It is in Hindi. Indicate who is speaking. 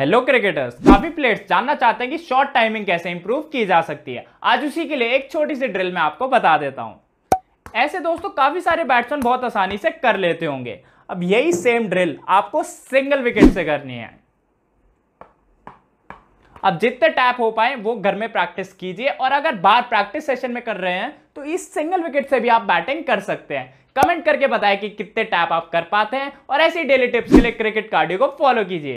Speaker 1: हेलो क्रिकेटर्स
Speaker 2: काफी प्लेयर्स जानना चाहते हैं कि शॉर्ट टाइमिंग कैसे इंप्रूव की जा सकती है आज उसी के लिए एक छोटी सी ड्रिल मैं आपको बता देता हूं ऐसे दोस्तों काफी सारे बैट्समैन बहुत आसानी से कर लेते होंगे अब यही सेम ड्रिल आपको सिंगल विकेट से करनी है अब जितने टैप हो पाए वो घर में प्रैक्टिस कीजिए और अगर बाहर प्रैक्टिस सेशन में कर रहे हैं तो इस सिंगल विकेट से भी आप बैटिंग कर सकते हैं कमेंट करके बताएं कि कितने टैप आप कर पाते हैं और ऐसी डेली टिप्स के लिए क्रिकेट कार्डियो को फॉलो कीजिए